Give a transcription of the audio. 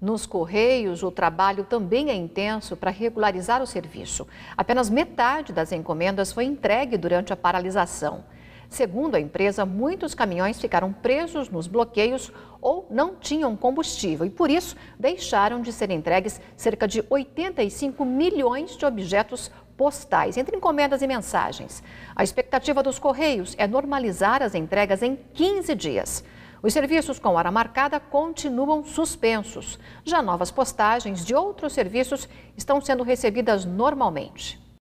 Nos Correios, o trabalho também é intenso para regularizar o serviço. Apenas metade das encomendas foi entregue durante a paralisação. Segundo a empresa, muitos caminhões ficaram presos nos bloqueios ou não tinham combustível e, por isso, deixaram de ser entregues cerca de 85 milhões de objetos postais, entre encomendas e mensagens. A expectativa dos Correios é normalizar as entregas em 15 dias. Os serviços com hora marcada continuam suspensos. Já novas postagens de outros serviços estão sendo recebidas normalmente.